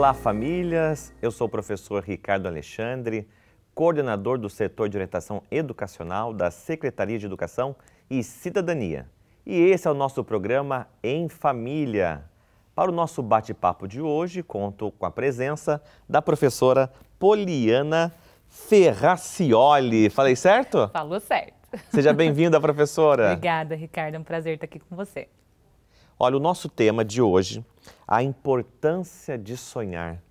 Olá, famílias! Eu sou o professor Ricardo Alexandre, coordenador do setor de orientação educacional da Secretaria de Educação e Cidadania. E esse é o nosso programa Em Família. Para o nosso bate-papo de hoje, conto com a presença da professora Poliana Ferracioli. Falei certo? Falou certo. Seja bem-vinda, professora. Obrigada, Ricardo. É um prazer estar aqui com você. Olha, o nosso tema de hoje, a importância de sonhar.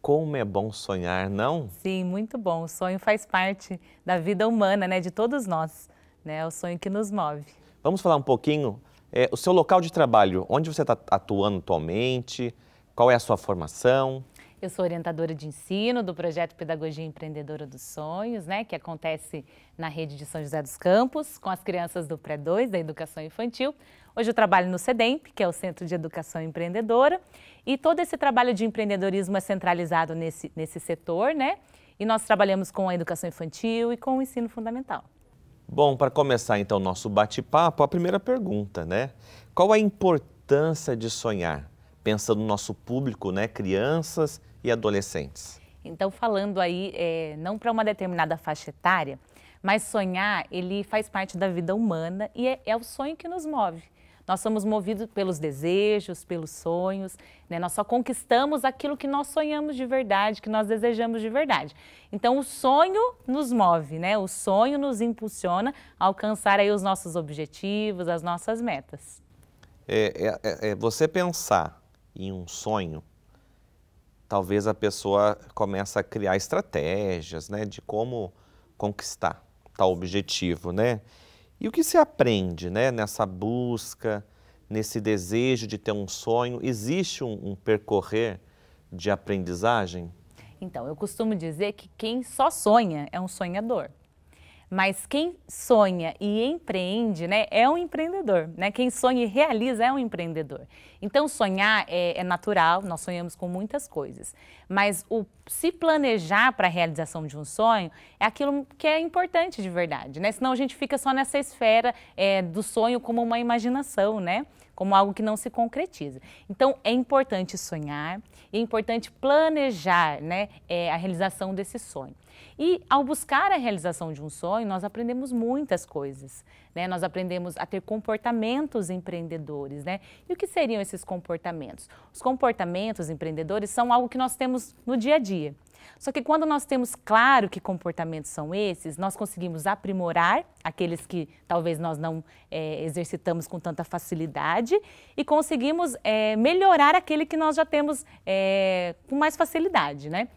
Como é bom sonhar, não? Sim, muito bom. O sonho faz parte da vida humana, né, de todos nós. Né? É o sonho que nos move. Vamos falar um pouquinho é, o seu local de trabalho, onde você está atuando atualmente, qual é a sua formação? Eu sou orientadora de ensino do projeto Pedagogia Empreendedora dos Sonhos, né, que acontece na rede de São José dos Campos, com as crianças do pré-2 da educação infantil. Hoje eu trabalho no CEDEMP, que é o Centro de Educação Empreendedora, e todo esse trabalho de empreendedorismo é centralizado nesse, nesse setor, né? E nós trabalhamos com a educação infantil e com o ensino fundamental. Bom, para começar então o nosso bate-papo, a primeira pergunta, né? Qual a importância de sonhar? Pensando no nosso público, né? Crianças e adolescentes. Então, falando aí, é, não para uma determinada faixa etária, mas sonhar, ele faz parte da vida humana e é, é o sonho que nos move. Nós somos movidos pelos desejos, pelos sonhos, né? nós só conquistamos aquilo que nós sonhamos de verdade, que nós desejamos de verdade. Então, o sonho nos move, né? o sonho nos impulsiona a alcançar aí os nossos objetivos, as nossas metas. é, é, é, é você pensar em um sonho talvez a pessoa comece a criar estratégias, né, de como conquistar tal objetivo, né? E o que se aprende, né, nessa busca, nesse desejo de ter um sonho? Existe um, um percorrer de aprendizagem? Então, eu costumo dizer que quem só sonha é um sonhador mas quem sonha e empreende né, é um empreendedor. Né? Quem sonha e realiza é um empreendedor. Então, sonhar é, é natural, nós sonhamos com muitas coisas, mas o se planejar para a realização de um sonho é aquilo que é importante de verdade. Né? Senão a gente fica só nessa esfera é, do sonho como uma imaginação, né? como algo que não se concretiza. Então, é importante sonhar, é importante planejar né, é, a realização desse sonho. E ao buscar a realização de um sonho, nós aprendemos muitas coisas, né? Nós aprendemos a ter comportamentos empreendedores, né? E o que seriam esses comportamentos? Os comportamentos empreendedores são algo que nós temos no dia a dia. Só que quando nós temos claro que comportamentos são esses, nós conseguimos aprimorar aqueles que talvez nós não é, exercitamos com tanta facilidade e conseguimos é, melhorar aquele que nós já temos é, com mais facilidade, né?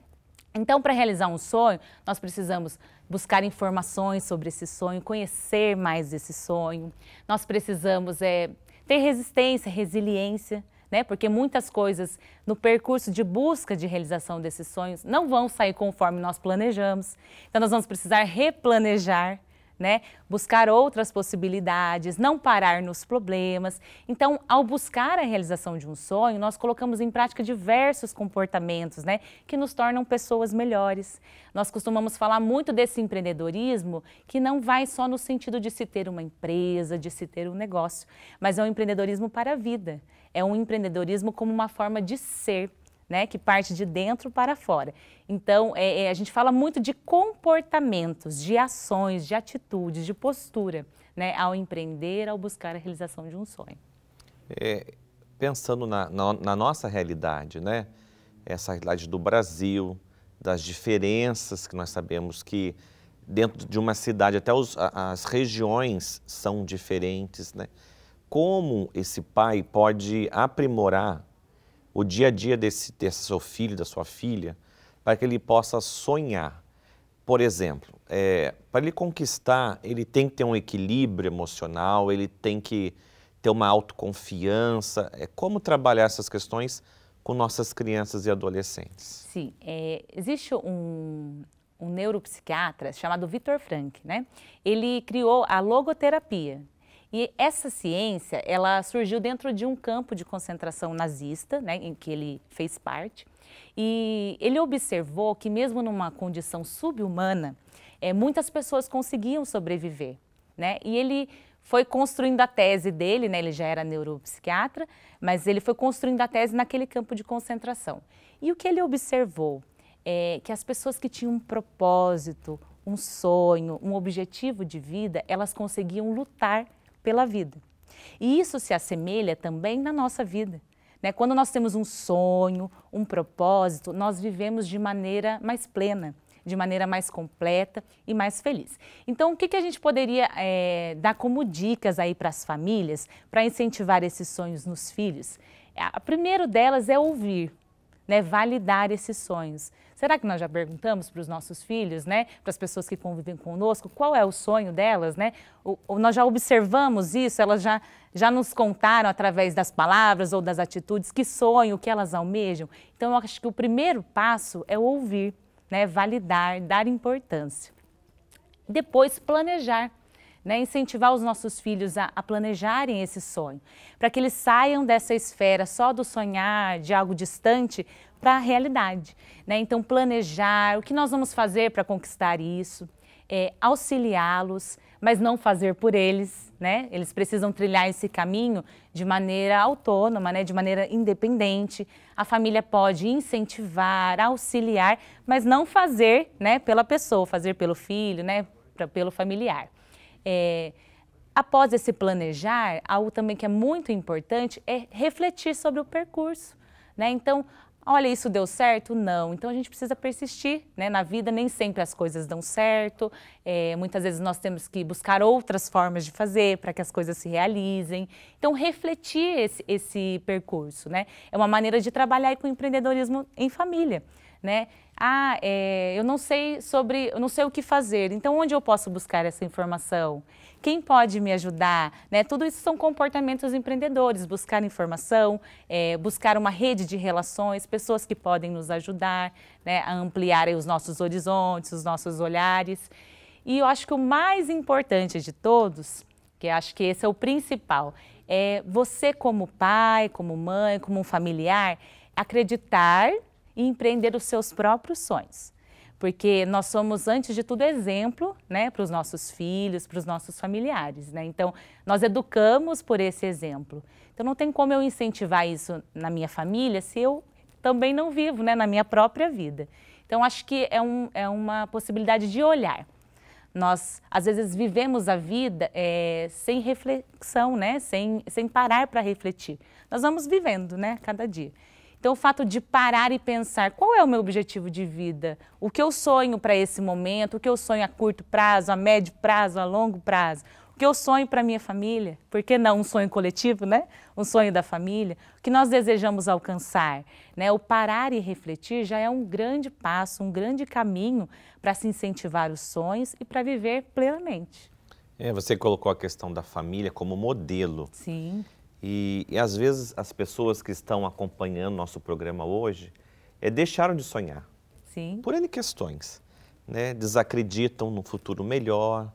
Então, para realizar um sonho, nós precisamos buscar informações sobre esse sonho, conhecer mais desse sonho. Nós precisamos é, ter resistência, resiliência, né? Porque muitas coisas no percurso de busca de realização desses sonhos não vão sair conforme nós planejamos. Então, nós vamos precisar replanejar, né? Buscar outras possibilidades, não parar nos problemas. Então, ao buscar a realização de um sonho, nós colocamos em prática diversos comportamentos, né? Que nos tornam pessoas melhores. Nós costumamos falar muito desse empreendedorismo que não vai só no sentido de se ter uma empresa, de se ter um negócio, mas é um empreendedorismo para a vida. É um empreendedorismo como uma forma de ser né, que parte de dentro para fora. Então, é, é, a gente fala muito de comportamentos, de ações, de atitudes, de postura, né, ao empreender, ao buscar a realização de um sonho. É, pensando na, na, na, nossa realidade, né, essa realidade do Brasil, das diferenças que nós sabemos que dentro de uma cidade, até os, as regiões são diferentes, né? Como esse pai pode aprimorar o dia a dia desse, desse seu filho, da sua filha, para que ele possa sonhar. Por exemplo, é, para ele conquistar, ele tem que ter um equilíbrio emocional, ele tem que ter uma autoconfiança. É como trabalhar essas questões com nossas crianças e adolescentes? Sim, é, existe um, um neuropsiquiatra chamado Vitor Frank, né? Ele criou a logoterapia, e essa ciência, ela surgiu dentro de um campo de concentração nazista, né, em que ele fez parte. E ele observou que mesmo numa condição subhumana, é, muitas pessoas conseguiam sobreviver, né? E ele foi construindo a tese dele, né? Ele já era neuropsiquiatra, mas ele foi construindo a tese naquele campo de concentração. E o que ele observou é que as pessoas que tinham um propósito, um sonho, um objetivo de vida, elas conseguiam lutar pela vida. E isso se assemelha também na nossa vida. Né? Quando nós temos um sonho, um propósito, nós vivemos de maneira mais plena, de maneira mais completa e mais feliz. Então, o que, que a gente poderia é, dar como dicas aí para as famílias para incentivar esses sonhos nos filhos? A primeiro delas é ouvir, né? validar esses sonhos. Será que nós já perguntamos para os nossos filhos, né? Para as pessoas que convivem conosco, qual é o sonho delas, né? nós já observamos isso, elas já, já nos contaram através das palavras ou das atitudes que sonho, que elas almejam. Então, eu acho que o primeiro passo é ouvir, né? Validar, dar importância. Depois, planejar. Né, incentivar os nossos filhos a, a planejarem esse sonho, para que eles saiam dessa esfera só do sonhar, de algo distante, para a realidade. Né? Então, planejar o que nós vamos fazer para conquistar isso, é, auxiliá-los, mas não fazer por eles. Né? Eles precisam trilhar esse caminho de maneira autônoma, né? de maneira independente. A família pode incentivar, auxiliar, mas não fazer né? pela pessoa, fazer pelo filho, né? Pra, pelo familiar. É, após esse planejar, algo também que é muito importante é refletir sobre o percurso. Né? Então, olha, isso deu certo? Não. Então a gente precisa persistir, né? Na vida nem sempre as coisas dão certo, é, muitas vezes nós temos que buscar outras formas de fazer para que as coisas se realizem. Então refletir esse, esse percurso, né? É uma maneira de trabalhar com empreendedorismo em família né? Ah, é, eu não sei sobre, eu não sei o que fazer. Então, onde eu posso buscar essa informação? Quem pode me ajudar? Né? Tudo isso são comportamentos empreendedores. Buscar informação, é, buscar uma rede de relações, pessoas que podem nos ajudar né, a ampliar os nossos horizontes, os nossos olhares. E eu acho que o mais importante de todos, que acho que esse é o principal, é você como pai, como mãe, como um familiar, acreditar e empreender os seus próprios sonhos. Porque nós somos, antes de tudo, exemplo né, para os nossos filhos, para os nossos familiares. Né? Então, nós educamos por esse exemplo. Então, não tem como eu incentivar isso na minha família se eu também não vivo né, na minha própria vida. Então, acho que é, um, é uma possibilidade de olhar nós às vezes vivemos a vida é, sem reflexão, né? Sem, sem parar para refletir. Nós vamos vivendo, né? Cada dia. Então, o fato de parar e pensar qual é o meu objetivo de vida, o que eu sonho para esse momento, o que eu sonho a curto prazo, a médio prazo, a longo prazo, o que eu sonho para minha família, por que não um sonho coletivo, né? Um sonho da família, o que nós desejamos alcançar, né? O parar e refletir já é um grande passo, um grande caminho para se incentivar os sonhos e para viver plenamente. É, você colocou a questão da família como modelo. Sim. E, e às vezes as pessoas que estão acompanhando nosso programa hoje é, deixaram de sonhar. Sim. Por N questões. Né? Desacreditam no futuro melhor.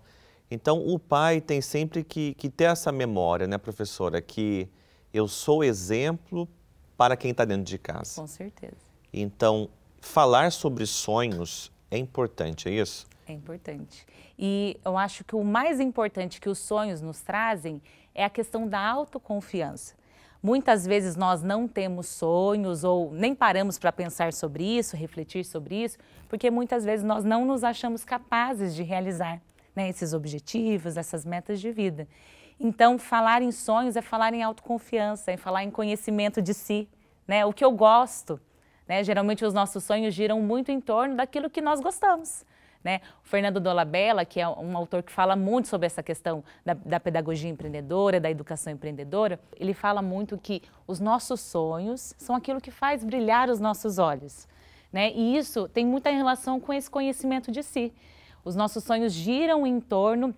Então, o pai tem sempre que, que ter essa memória, né, professora? Que eu sou exemplo para quem está dentro de casa. Com certeza. Então, falar sobre sonhos é importante, é isso? É importante. E eu acho que o mais importante que os sonhos nos trazem é a questão da autoconfiança. Muitas vezes nós não temos sonhos ou nem paramos para pensar sobre isso, refletir sobre isso, porque muitas vezes nós não nos achamos capazes de realizar né, esses objetivos, essas metas de vida. Então, falar em sonhos é falar em autoconfiança, é falar em conhecimento de si, né? O que eu gosto, né? Geralmente os nossos sonhos giram muito em torno daquilo que nós gostamos, né? O Fernando Dolabella, que é um autor que fala muito sobre essa questão da, da pedagogia empreendedora, da educação empreendedora, ele fala muito que os nossos sonhos são aquilo que faz brilhar os nossos olhos. Né? E isso tem muita relação com esse conhecimento de si. Os nossos sonhos giram em torno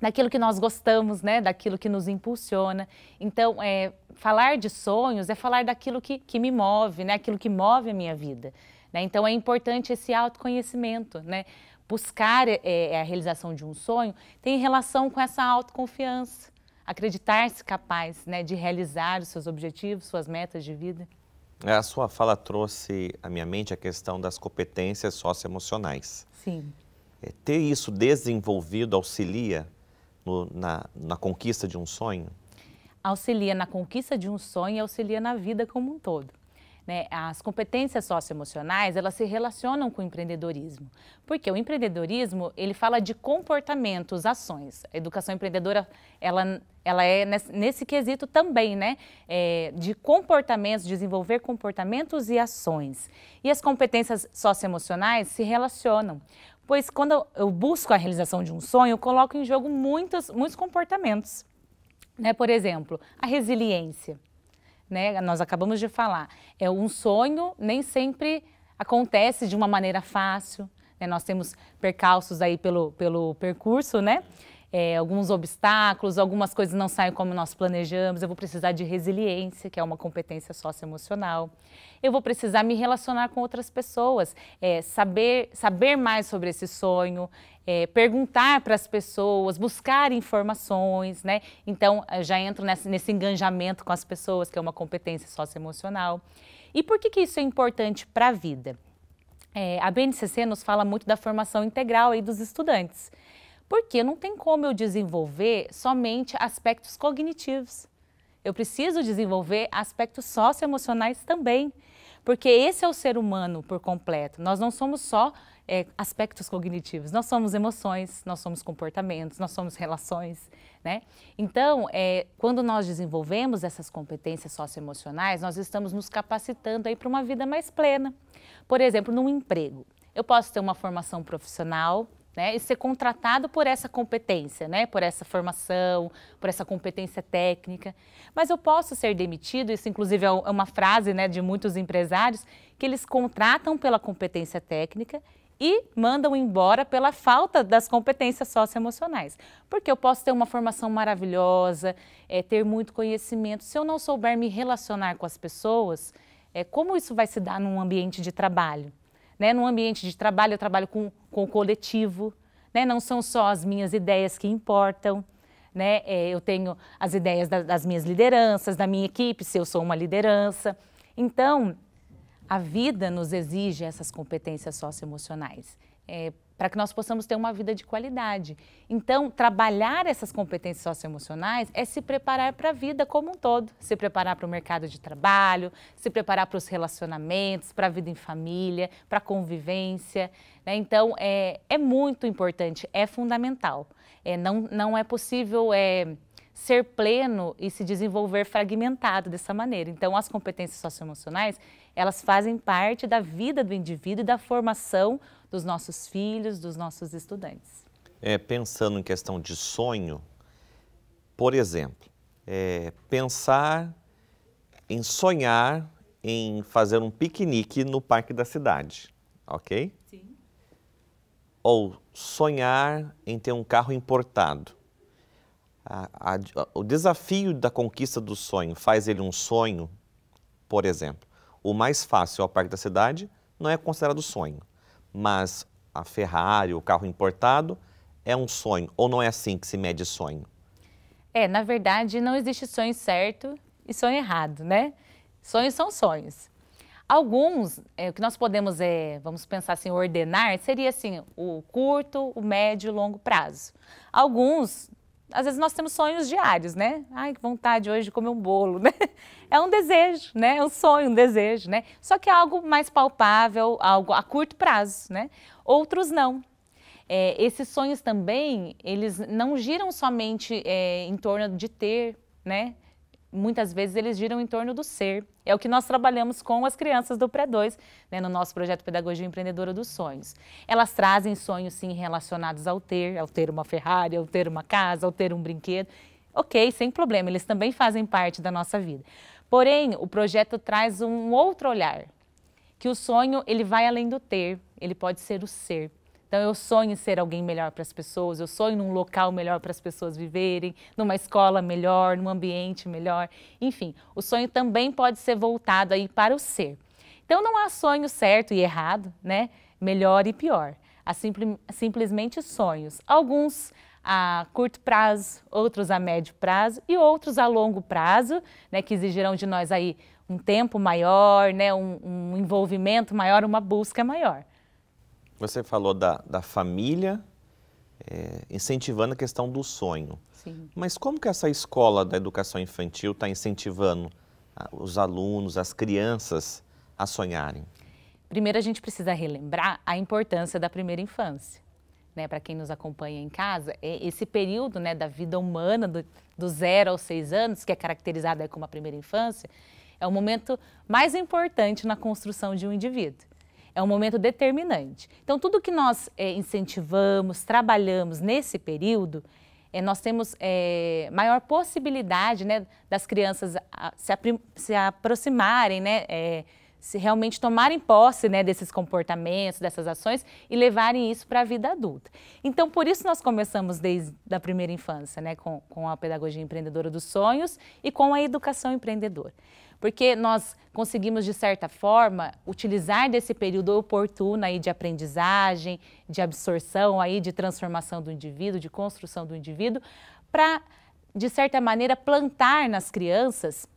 daquilo que nós gostamos, né? Daquilo que nos impulsiona. Então, é, falar de sonhos é falar daquilo que, que me move, né? Aquilo que move a minha vida. Né? Então, é importante esse autoconhecimento, né? buscar é, a realização de um sonho tem relação com essa autoconfiança, acreditar-se capaz né, de realizar os seus objetivos, suas metas de vida. A sua fala trouxe à minha mente a questão das competências socioemocionais. Sim. É, ter isso desenvolvido auxilia no, na, na conquista de um sonho? Auxilia na conquista de um sonho e auxilia na vida como um todo. Né? As competências socioemocionais, elas se relacionam com o empreendedorismo. Porque o empreendedorismo, ele fala de comportamentos, ações. A educação empreendedora, ela, ela é nesse, nesse quesito também, né? É, de comportamentos, desenvolver comportamentos e ações. E as competências socioemocionais se relacionam. Pois quando eu busco a realização de um sonho, eu coloco em jogo muitos, muitos comportamentos. Né? Por exemplo, a resiliência né? Nós acabamos de falar. É um sonho nem sempre acontece de uma maneira fácil. Né? Nós temos percalços aí pelo, pelo percurso, né? é, alguns obstáculos, algumas coisas não saem como nós planejamos, eu vou precisar de resiliência, que é uma competência socioemocional. Eu vou precisar me relacionar com outras pessoas, é, saber, saber mais sobre esse sonho, é, perguntar para as pessoas, buscar informações, né? Então, já entro nesse, nesse, enganjamento com as pessoas, que é uma competência socioemocional. E por que, que isso é importante para a vida? É, a BNCC nos fala muito da formação integral aí dos estudantes. Porque não tem como eu desenvolver somente aspectos cognitivos. Eu preciso desenvolver aspectos socioemocionais também, porque esse é o ser humano por completo. Nós não somos só é, aspectos cognitivos, nós somos emoções, nós somos comportamentos, nós somos relações, né? Então, é, quando nós desenvolvemos essas competências socioemocionais, nós estamos nos capacitando aí para uma vida mais plena. Por exemplo, num emprego, eu posso ter uma formação profissional, né, e ser contratado por essa competência, né, por essa formação, por essa competência técnica. Mas eu posso ser demitido, isso inclusive é, é uma frase né, de muitos empresários, que eles contratam pela competência técnica e mandam embora pela falta das competências socioemocionais. Porque eu posso ter uma formação maravilhosa, é, ter muito conhecimento, se eu não souber me relacionar com as pessoas, é, como isso vai se dar num ambiente de trabalho? Né? No ambiente de trabalho, eu trabalho com, com o coletivo, né? não são só as minhas ideias que importam. Né? É, eu tenho as ideias da, das minhas lideranças, da minha equipe, se eu sou uma liderança. Então, a vida nos exige essas competências socioemocionais. É, para que nós possamos ter uma vida de qualidade. Então, trabalhar essas competências socioemocionais é se preparar para a vida como um todo, se preparar para o mercado de trabalho, se preparar para os relacionamentos, para a vida em família, para a convivência. Né? Então, é, é muito importante, é fundamental. É, não, não é possível é, ser pleno e se desenvolver fragmentado dessa maneira. Então, as competências socioemocionais, elas fazem parte da vida do indivíduo e da formação dos nossos filhos, dos nossos estudantes. É, pensando em questão de sonho, por exemplo, é, pensar em sonhar em fazer um piquenique no parque da cidade, ok? Sim. Ou sonhar em ter um carro importado a, a, o desafio da conquista do sonho faz ele um sonho, por exemplo, o mais fácil ao é Parque da Cidade não é considerado sonho, mas a Ferrari, o carro importado, é um sonho, ou não é assim que se mede sonho? É, na verdade, não existe sonho certo e sonho errado, né? Sonhos são sonhos. Alguns, é, o que nós podemos, é, vamos pensar assim, ordenar, seria assim, o curto, o médio e o longo prazo. Alguns às vezes nós temos sonhos diários, né? Ai, que vontade hoje de comer um bolo, né? É um desejo, né? É um sonho, um desejo, né? Só que é algo mais palpável, algo a curto prazo, né? Outros não. É, esses sonhos também, eles não giram somente é, em torno de ter, né? muitas vezes eles giram em torno do ser. É o que nós trabalhamos com as crianças do Pré-2, né, no nosso projeto Pedagogia Empreendedora dos Sonhos. Elas trazem sonhos, sim, relacionados ao ter, ao ter uma Ferrari, ao ter uma casa, ao ter um brinquedo. Ok, sem problema, eles também fazem parte da nossa vida. Porém, o projeto traz um outro olhar, que o sonho ele vai além do ter, ele pode ser o ser. Então eu sonho em ser alguém melhor para as pessoas, eu sonho num local melhor para as pessoas viverem, numa escola melhor, num ambiente melhor. Enfim, o sonho também pode ser voltado aí para o ser. Então não há sonho certo e errado, né? Melhor e pior. Há simplesmente sonhos. Alguns a curto prazo, outros a médio prazo e outros a longo prazo, né, que exigirão de nós aí um tempo maior, né, um, um envolvimento maior, uma busca maior. Você falou da, da família é, incentivando a questão do sonho. Sim. Mas como que essa escola da educação infantil está incentivando ah, os alunos, as crianças a sonharem? Primeiro, a gente precisa relembrar a importância da primeira infância. Né, para quem nos acompanha em casa, é esse período né, da vida humana, do, do zero aos seis anos, que é caracterizado como a primeira infância, é o momento mais importante na construção de um indivíduo é um momento determinante. Então, tudo que nós é, incentivamos, trabalhamos nesse período, é, nós temos é, maior possibilidade né, das crianças a, se, se, aproximarem, né, se realmente tomarem posse né, desses comportamentos, dessas ações e levarem isso para a vida adulta. Então, por isso nós começamos desde a primeira infância, né, com, com a pedagogia empreendedora dos sonhos e com a educação empreendedora porque nós conseguimos, de certa forma, utilizar desse período oportuno aí de aprendizagem, de absorção, aí de transformação do indivíduo, de construção do indivíduo, para, de certa maneira, plantar nas crianças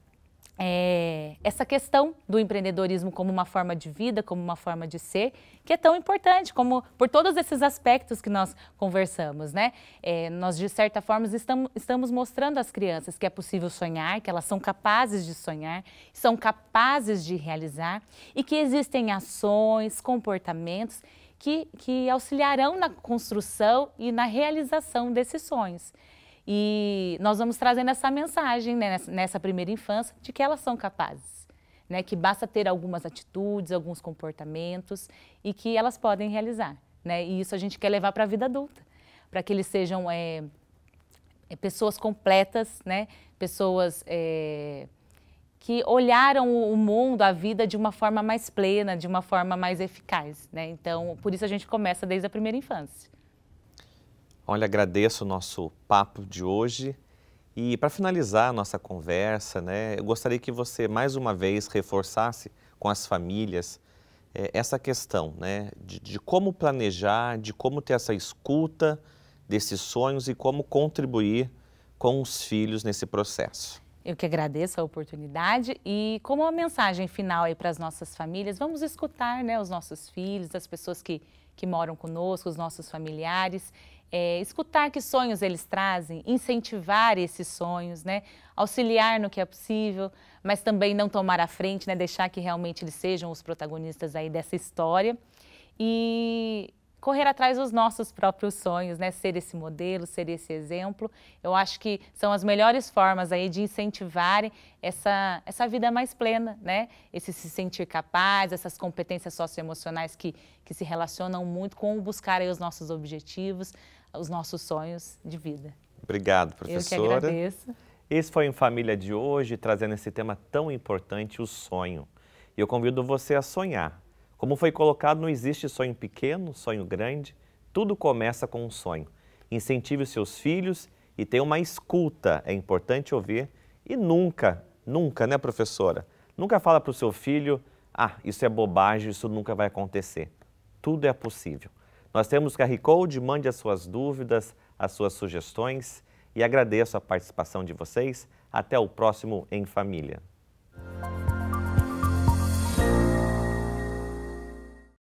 é, essa questão do empreendedorismo como uma forma de vida, como uma forma de ser, que é tão importante, como por todos esses aspectos que nós conversamos, né? É, nós, de certa forma, estamos, estamos mostrando às crianças que é possível sonhar, que elas são capazes de sonhar, são capazes de realizar e que existem ações, comportamentos que, que auxiliarão na construção e na realização desses sonhos. E nós vamos trazendo essa mensagem né, nessa primeira infância de que elas são capazes, né, que basta ter algumas atitudes, alguns comportamentos e que elas podem realizar. Né? E isso a gente quer levar para a vida adulta, para que eles sejam é, pessoas completas, né? pessoas é, que olharam o mundo, a vida de uma forma mais plena, de uma forma mais eficaz. Né? Então, por isso a gente começa desde a primeira infância. Olha, agradeço o nosso papo de hoje. E para finalizar a nossa conversa, né, eu gostaria que você mais uma vez reforçasse com as famílias é, essa questão né, de, de como planejar, de como ter essa escuta desses sonhos e como contribuir com os filhos nesse processo. Eu que agradeço a oportunidade e como uma mensagem final aí para as nossas famílias, vamos escutar né, os nossos filhos, as pessoas que, que moram conosco, os nossos familiares é, escutar que sonhos eles trazem, incentivar esses sonhos, né? auxiliar no que é possível, mas também não tomar a frente, né? deixar que realmente eles sejam os protagonistas aí dessa história. E correr atrás dos nossos próprios sonhos, né? Ser esse modelo, ser esse exemplo. Eu acho que são as melhores formas aí de incentivar essa, essa vida mais plena, né? Esse se sentir capaz, essas competências socioemocionais que, que se relacionam muito com buscar os nossos objetivos, os nossos sonhos de vida. Obrigado, professora. Eu que agradeço. Esse foi o Família de hoje, trazendo esse tema tão importante, o sonho. E eu convido você a sonhar, como foi colocado, não existe sonho pequeno, sonho grande, tudo começa com um sonho. Incentive os seus filhos e tenha uma escuta, é importante ouvir. E nunca, nunca, né, professora? Nunca fala para o seu filho, ah, isso é bobagem, isso nunca vai acontecer. Tudo é possível. Nós temos QR Code, mande as suas dúvidas, as suas sugestões e agradeço a participação de vocês. Até o próximo Em Família.